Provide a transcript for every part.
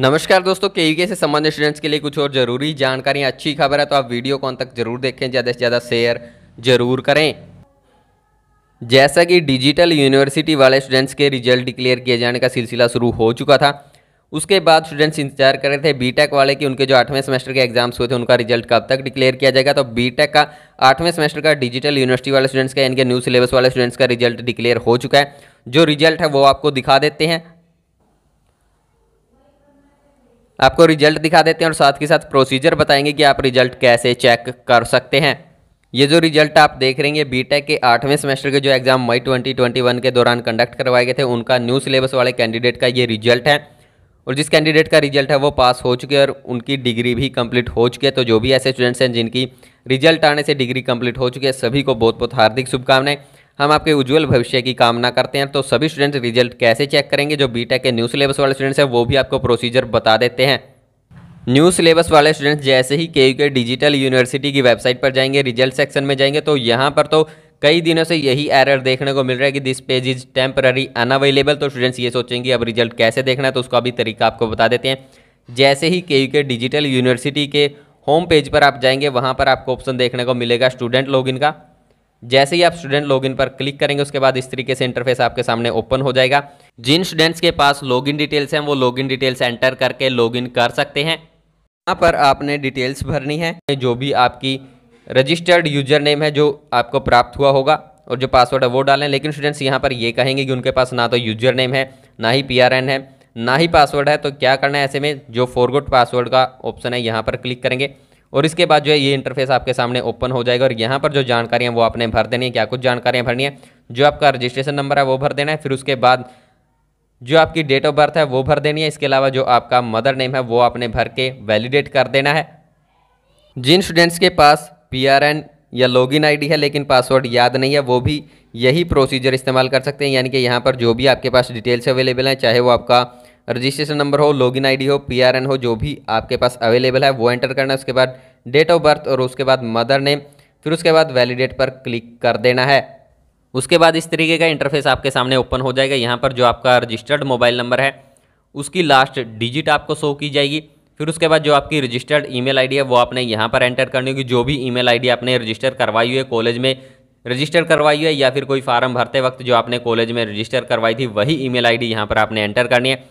नमस्कार दोस्तों के यूके से संबंधित स्टूडेंट्स के लिए कुछ और जरूरी जानकारी अच्छी खबर है तो आप वीडियो को अंत तक जरूर देखें ज़्यादा से ज़्यादा शेयर जरूर करें जैसा कि डिजिटल यूनिवर्सिटी वाले स्टूडेंट्स के रिजल्ट डिक्लेयर किए जाने का सिलसिला शुरू हो चुका था उसके बाद स्टूडेंट्स इंतजार कर रहे थे बी वाले कि उनके जो आठवें सेमेस्टर के एग्जाम्स हुए थे उनका रिजल्ट कब तक डिक्लेयर किया जाएगा तो बी का आठवें सेमेस्टर का डिजिटल यूनिवर्सिटी वाले स्टूडेंट्स का यानी कि न्यू सिलेबस वाले स्टूडेंट्स का रिजल्ट डिक्लेयर हो चुका है जो रिजल्ट है वो आपको दिखा देते हैं आपको रिजल्ट दिखा देते हैं और साथ के साथ प्रोसीजर बताएंगे कि आप रिजल्ट कैसे चेक कर सकते हैं ये जो रिजल्ट आप देख रहे हैं बी टेक के आठवें सेमेस्टर के जो एग्ज़ाम मई 2021 के दौरान कंडक्ट करवाए गए थे उनका न्यू सिलेबस वाले कैंडिडेट का ये रिजल्ट है और जिस कैंडिडेट का रिजल्ट है वो पास हो चुके और उनकी डिग्री भी कंप्लीट हो चुकी है तो जो भी ऐसे स्टूडेंट्स हैं जिनकी रिजल्ट आने से डिग्री कंप्लीट हो चुकी है सभी को बहुत बहुत हार्दिक शुभकामनाएं हम आपके उज्जवल भविष्य की कामना करते हैं तो सभी स्टूडेंट्स रिजल्ट कैसे चेक करेंगे जो बीटेक के न्यू सिलेबस वाले स्टूडेंट्स हैं वो भी आपको प्रोसीजर बता देते हैं न्यू सिलेबस वाले स्टूडेंट्स जैसे ही के के डिजिटल यूनिवर्सिटी की वेबसाइट पर जाएंगे रिजल्ट सेक्शन में जाएंगे तो यहाँ पर तो कई दिनों से यही एरर देखने को मिल रहा है कि this page is temporary unavailable तो स्टूडेंट्स ये सोचेंगे अब रिजल्ट कैसे देखना है तो उसका भी तरीका आपको बता देते हैं जैसे ही के के डिजिटल यूनिवर्सिटी के होम पेज पर आप जाएंगे वहाँ पर आपको ऑप्शन देखने को मिलेगा स्टूडेंट लॉगिन का जैसे ही आप स्टूडेंट लॉगिन पर क्लिक करेंगे उसके बाद इस तरीके से इंटरफेस आपके सामने ओपन हो जाएगा जिन स्टूडेंट्स के पास लॉगिन डिटेल्स हैं वो लॉगिन डिटेल्स एंटर करके लॉगिन कर सकते हैं यहाँ पर आपने डिटेल्स भरनी है जो भी आपकी रजिस्टर्ड यूजर नेम है जो आपको प्राप्त हुआ होगा और जो पासवर्ड है वो डालें लेकिन स्टूडेंट्स यहाँ पर ये कहेंगे कि उनके पास ना तो यूजर नेम है ना ही पी है ना ही पासवर्ड है तो क्या करना है ऐसे में जो फोरगुड पासवर्ड का ऑप्शन है यहाँ पर क्लिक करेंगे और इसके बाद जो है ये इंटरफेस आपके सामने ओपन हो जाएगा और यहाँ पर जो जानकारियाँ वो आपने भर देनी है क्या कुछ जानकारियाँ भरनी है जो आपका रजिस्ट्रेशन नंबर है वो भर देना है फिर उसके बाद जो आपकी डेट ऑफ बर्थ है वो भर देनी है इसके अलावा जो आपका मदर नेम है वो आपने भर के वैलिडेट कर देना है जिन स्टूडेंट्स के पास पी या लॉगिन आईडी है लेकिन पासवर्ड याद नहीं है वो भी यही प्रोसीजर इस्तेमाल कर सकते हैं यानी कि यहाँ पर जो भी आपके पास डिटेल्स अवेलेबल हैं चाहे वो आपका रजिस्ट्रेशन नंबर हो लॉगिन आईडी हो पीआरएन हो जो भी आपके पास अवेलेबल है वो एंटर करना है उसके बाद डेट ऑफ बर्थ और उसके बाद मदर नेम फिर उसके बाद वैलिडेट पर क्लिक कर देना है उसके बाद इस तरीके का इंटरफेस आपके सामने ओपन हो जाएगा यहाँ पर जो आपका रजिस्टर्ड मोबाइल नंबर है उसकी लास्ट डिजिट आपको शो की जाएगी फिर उसके बाद जो आपकी रजिस्टर्ड ईमेल आईडी है वो आपने यहाँ पर एंटर करनी होगी जो भी ईमेल आईडी आपने रजिस्टर करवाई हुई है कॉलेज में रजिस्टर करवाई है या फिर कोई फार्म भरते वक्त जो आपने कॉलेज में रजिस्टर करवाई थी वही ईमेल आईडी यहाँ पर आपने एंटर करनी है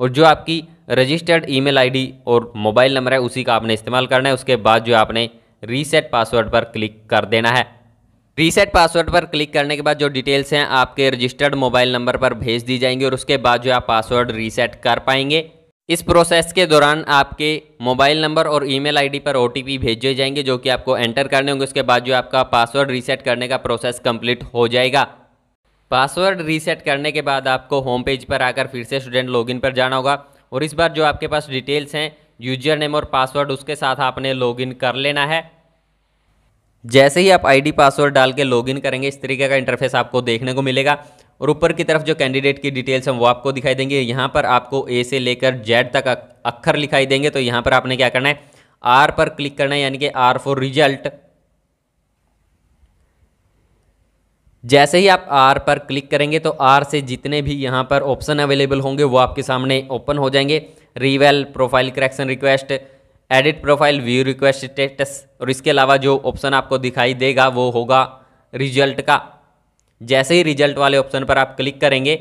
और जो आपकी रजिस्टर्ड ईमेल आईडी और मोबाइल नंबर है उसी का आपने इस्तेमाल करना है उसके बाद जो आपने रीसेट पासवर्ड पर क्लिक कर देना है रीसेट पासवर्ड पर क्लिक करने के बाद जो डिटेल्स हैं आपके रजिस्टर्ड मोबाइल नंबर पर भेज दी जाएंगी और उसके बाद जो आप पासवर्ड रीसेट कर पाएंगे इस प्रोसेस के दौरान आपके मोबाइल नंबर और ईमेल आईडी पर ओ भेजे जाएंगे जो कि आपको एंटर करने होंगे उसके बाद जो आपका पासवर्ड रीसेट करने का प्रोसेस कंप्लीट हो जाएगा पासवर्ड रीसेट करने के बाद आपको होम पेज पर आकर फिर से स्टूडेंट लॉगिन पर जाना होगा और इस बार जो आपके पास डिटेल्स हैं यूजर नेम और पासवर्ड उसके साथ आपने लॉगिन कर लेना है जैसे ही आप आईडी पासवर्ड डाल के लॉगिन करेंगे इस तरीके का इंटरफेस आपको देखने को मिलेगा और ऊपर की तरफ जो कैंडिडेट की डिटेल्स हैं वो आपको दिखाई देंगे यहाँ पर आपको ए से लेकर जेड तक अक्षर लिखाई देंगे तो यहाँ पर आपने क्या करना है आर पर क्लिक करना है यानी कि आर फॉर रिजल्ट जैसे ही आप आर पर क्लिक करेंगे तो आर से जितने भी यहाँ पर ऑप्शन अवेलेबल होंगे वो आपके सामने ओपन हो जाएंगे reveal profile correction request edit profile view request status और इसके अलावा जो ऑप्शन आपको दिखाई देगा वो होगा रिजल्ट का जैसे ही रिजल्ट वाले ऑप्शन पर आप क्लिक करेंगे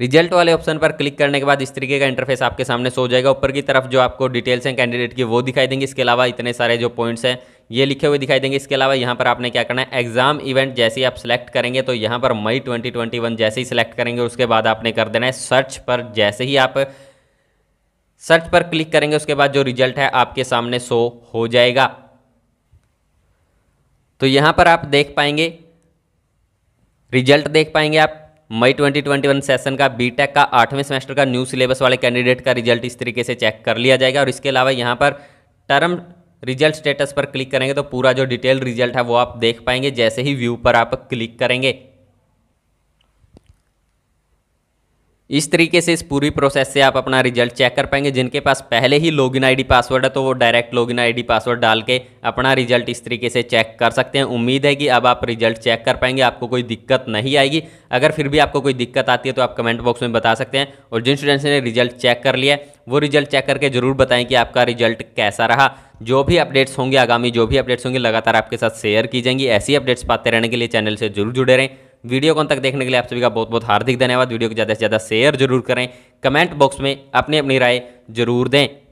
रिजल्ट वाले ऑप्शन पर क्लिक करने के बाद इस तरीके का इंटरफेस आपके सामने सो जाएगा ऊपर की तरफ जो आपको डिटेल्स हैं कैंडिडेट की वो दिखाई देंगे इसके अलावा इतने सारे जो पॉइंट्स हैं ये लिखे हुए दिखाई देंगे इसके अलावा यहाँ पर आपने क्या करना है एग्जाम इवेंट जैसे ही आप सिलेक्ट करेंगे तो यहाँ पर मई 2021 जैसे ही सिलेक्ट करेंगे उसके बाद आपने कर देना है सर्च पर जैसे ही आप सर्च पर क्लिक करेंगे उसके बाद जो रिजल्ट है आपके सामने शो हो जाएगा तो यहाँ पर आप देख पाएंगे रिजल्ट देख पाएंगे आप मई 2021 सेशन का बीटेक का आठवें सेमेस्टर का न्यू सिलेबस वाले कैंडिडेट का रिजल्ट इस तरीके से चेक कर लिया जाएगा और इसके अलावा यहाँ पर टर्म रिजल्ट स्टेटस पर क्लिक करेंगे तो पूरा जो डिटेल रिजल्ट है वो आप देख पाएंगे जैसे ही व्यू पर आप क्लिक करेंगे इस तरीके से इस पूरी प्रोसेस से आप अपना रिजल्ट चेक कर पाएंगे जिनके पास पहले ही लॉगिन आईडी पासवर्ड है तो वो डायरेक्ट लॉगिन आईडी पासवर्ड डाल के अपना रिजल्ट इस तरीके से चेक कर सकते हैं उम्मीद है कि अब आप रिजल्ट चेक कर पाएंगे आपको कोई दिक्कत नहीं आएगी अगर फिर भी आपको कोई दिक्कत आती है तो आप कमेंट बॉक्स में बता सकते हैं और जिन स्टूडेंट्स ने रिजल्ट चेक कर लिया वो रिजल्ट चेक करके ज़रूर बताएँ कि आपका रिजल्ट कैसा रहा जो भी अपडेट्स होंगे आगामी जो भी अपडेट्स होंगे लगातार आपके साथ शेयर की जाएंगी ऐसी अपडेट्स पाते रहने के लिए चैनल से जरूर जुड़े रहें वीडियो को तक देखने के लिए आप सभी का बहुत बहुत हार्दिक धन्यवाद वीडियो को ज़्यादा से ज़्यादा शेयर जरूर करें कमेंट बॉक्स में अपनी अपनी राय जरूर दें